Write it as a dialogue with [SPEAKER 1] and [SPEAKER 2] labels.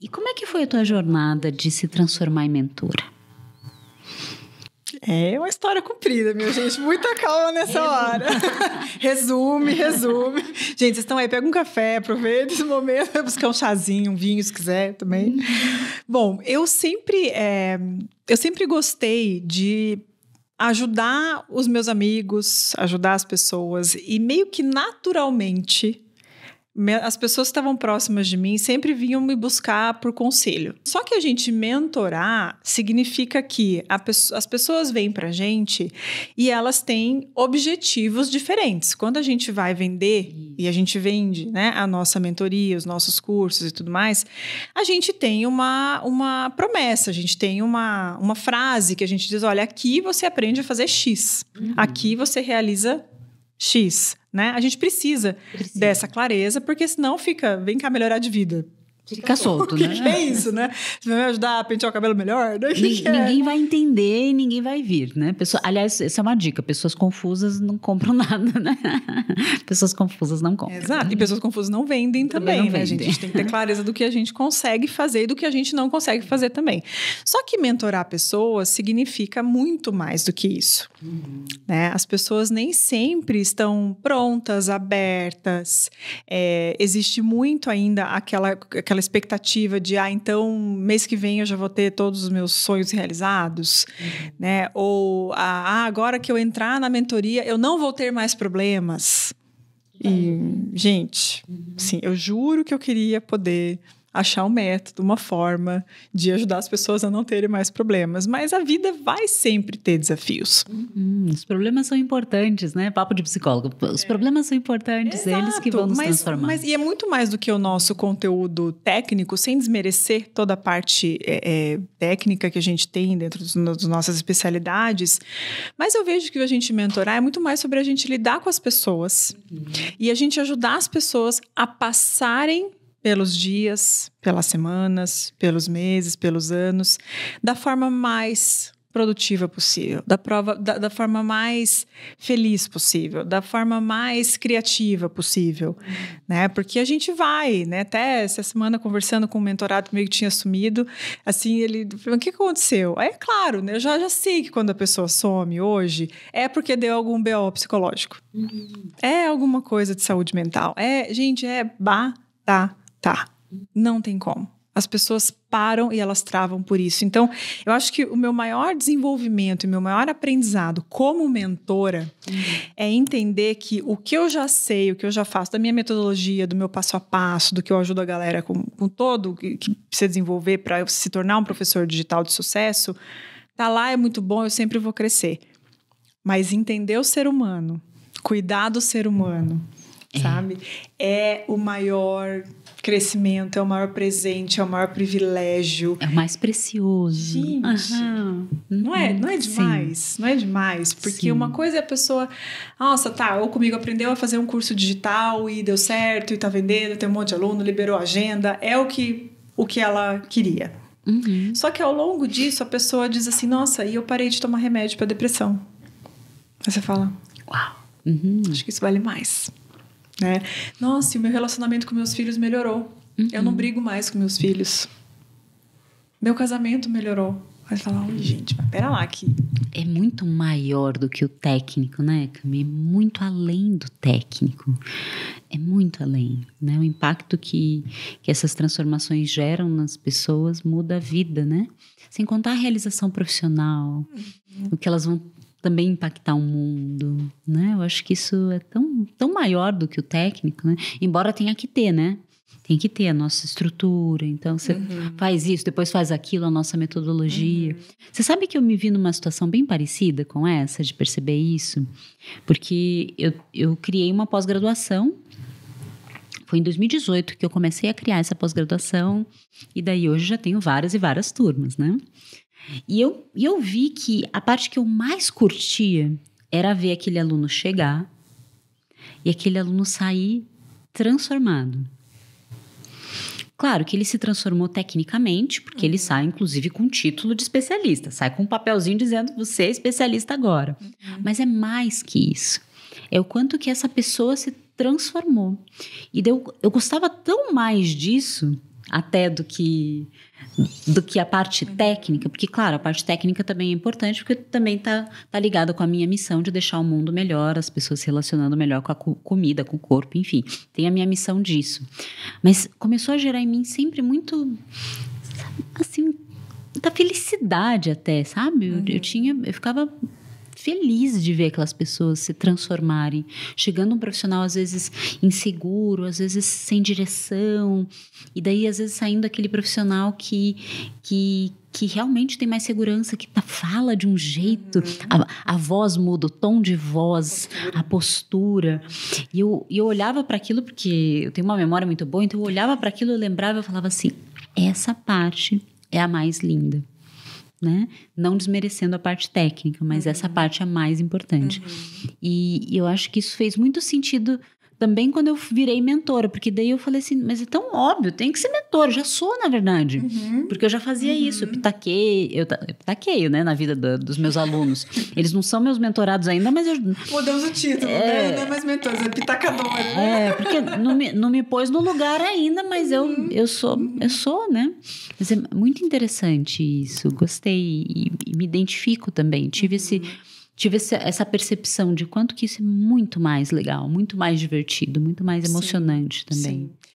[SPEAKER 1] E como é que foi a tua jornada de se transformar em mentora?
[SPEAKER 2] É uma história comprida, minha gente. Muita calma nessa hora. resume, resume. Gente, vocês estão aí, pega um café, aproveita esse momento, vai buscar um chazinho, um vinho, se quiser também. Uhum. Bom, eu sempre, é, eu sempre gostei de ajudar os meus amigos, ajudar as pessoas e meio que naturalmente as pessoas que estavam próximas de mim sempre vinham me buscar por conselho. Só que a gente mentorar significa que as pessoas vêm para a gente e elas têm objetivos diferentes. Quando a gente vai vender e a gente vende né, a nossa mentoria, os nossos cursos e tudo mais, a gente tem uma, uma promessa, a gente tem uma, uma frase que a gente diz: olha, aqui você aprende a fazer X, uhum. aqui você realiza X, né? A gente precisa, precisa, dessa clareza, porque senão fica, vem cá melhorar de vida. Fica, Fica solto, né? O né? que, é isso, né? Você vai me ajudar a pentear o cabelo melhor? Né? Ninguém, é? ninguém
[SPEAKER 1] vai entender e ninguém vai vir, né? Pessoa, aliás, essa é uma dica. Pessoas confusas não compram nada, né? Pessoas confusas não compram.
[SPEAKER 2] Exato. Né? E pessoas confusas não vendem também, não né, vendem. gente? A gente tem que ter clareza do que a gente consegue fazer e do que a gente não consegue fazer também. Só que mentorar pessoas significa muito mais do que isso. Uhum. Né? As pessoas nem sempre estão prontas, abertas. É, existe muito ainda aquela, aquela aquela expectativa de, ah, então mês que vem eu já vou ter todos os meus sonhos realizados, uhum. né? Ou, ah, ah agora que eu entrar na mentoria, eu não vou ter mais problemas. E, gente, uhum. sim, eu juro que eu queria poder achar um método, uma forma de ajudar as pessoas a não terem mais problemas. Mas a vida vai sempre ter desafios. Uhum. os problemas são importantes, né? Papo de psicólogo. Os é. problemas são
[SPEAKER 1] importantes, Exato, eles que vão nos mas, transformar. Mas,
[SPEAKER 2] e é muito mais do que o nosso conteúdo técnico, sem desmerecer toda a parte é, é, técnica que a gente tem dentro dos, das nossas especialidades. Mas eu vejo que a gente mentorar é muito mais sobre a gente lidar com as pessoas uhum. e a gente ajudar as pessoas a passarem pelos dias, pelas semanas, pelos meses, pelos anos, da forma mais produtiva possível, da, prova, da, da forma mais feliz possível, da forma mais criativa possível, uhum. né? Porque a gente vai, né? Até essa semana conversando com um mentorado meio que tinha sumido, assim, ele falou, o que aconteceu? Aí, é claro, né? Eu já, já sei que quando a pessoa some hoje, é porque deu algum BO psicológico. Uhum. É alguma coisa de saúde mental. É, gente, é batata tá. Tá. Não tem como. As pessoas param e elas travam por isso. Então, eu acho que o meu maior desenvolvimento e meu maior aprendizado como mentora uhum. é entender que o que eu já sei, o que eu já faço, da minha metodologia, do meu passo a passo, do que eu ajudo a galera com, com todo que, que precisa desenvolver para se tornar um professor digital de sucesso, tá lá, é muito bom, eu sempre vou crescer. Mas entender o ser humano, cuidar do ser humano. Uhum é. sabe? É o maior crescimento, é o maior presente, é o maior privilégio. É o mais precioso. Gente, é, uhum. não, é, não é demais, Sim. não é demais. Porque Sim. uma coisa é a pessoa, nossa, tá, ou comigo aprendeu a fazer um curso digital e deu certo, e tá vendendo, tem um monte de aluno, liberou a agenda, é o que, o que ela queria. Uhum. Só que ao longo disso a pessoa diz assim, nossa, e eu parei de tomar remédio para depressão. Aí você fala, uau, uhum. acho que isso vale mais. Né? Nossa, o meu relacionamento com meus filhos melhorou. Uhum. Eu não uhum. brigo mais com meus filhos. Meu casamento melhorou. Vai falar, olha, gente, mas pera lá que. É
[SPEAKER 1] muito maior do que o técnico, né, Cami? É muito além do técnico. É muito além. Né? O impacto que, que essas transformações geram nas pessoas muda a vida, né? Sem contar a realização profissional, uhum. o que elas vão também impactar o mundo, né? Eu acho que isso é tão, tão maior do que o técnico, né? Embora tenha que ter, né? Tem que ter a nossa estrutura, então você uhum. faz isso, depois faz aquilo, a nossa metodologia. Uhum. Você sabe que eu me vi numa situação bem parecida com essa, de perceber isso? Porque eu, eu criei uma pós-graduação foi em 2018 que eu comecei a criar essa pós-graduação e daí hoje já tenho várias e várias turmas, né? E eu, eu vi que a parte que eu mais curtia era ver aquele aluno chegar e aquele aluno sair transformado. Claro que ele se transformou tecnicamente, porque uhum. ele sai, inclusive, com título de especialista, sai com um papelzinho dizendo você é especialista agora. Uhum. Mas é mais que isso. É o quanto que essa pessoa se transformou. E deu, eu gostava tão mais disso, até do que do que a parte técnica, porque, claro, a parte técnica também é importante, porque também está tá, tá ligada com a minha missão de deixar o mundo melhor, as pessoas se relacionando melhor com a comida, com o corpo, enfim. Tem a minha missão disso. Mas começou a gerar em mim sempre muito. Assim, da felicidade até, sabe? Eu, eu uhum. tinha. Eu ficava feliz de ver aquelas pessoas se transformarem. Chegando um profissional, às vezes inseguro, às vezes sem direção, e daí, às vezes, saindo aquele profissional que, que, que realmente tem mais segurança, que tá, fala de um jeito, uhum. a, a, voz muda, o tom de voz, a postura. E eu, eu olhava para aquilo, porque eu tenho uma memória muito boa, então eu olhava para aquilo, eu lembrava, eu falava assim: essa parte é a mais linda né? Não desmerecendo a parte técnica, mas uhum. essa parte é mais importante. Uhum. E, e eu acho que isso fez muito sentido também quando eu virei mentora, porque daí eu falei assim, mas é tão óbvio, tem que ser mentor, já sou, na verdade. Uhum. Porque eu já fazia uhum. isso, eu pitaquei, eu, eu pitaqueio, né, na vida dos meus alunos. Eles não são meus mentorados ainda, mas eu...
[SPEAKER 2] Mudamos o título, né? é, né? Não é mais mentor é pitacadora.
[SPEAKER 1] Né? É, porque não me, não me pôs no lugar ainda, mas uhum. eu, eu sou, eu sou, né? Mas é muito interessante isso, gostei e, e me identifico também. Tive esse uhum tive essa percepção de quanto que isso é muito mais legal, muito mais divertido, muito mais emocionante sim, também. Sim.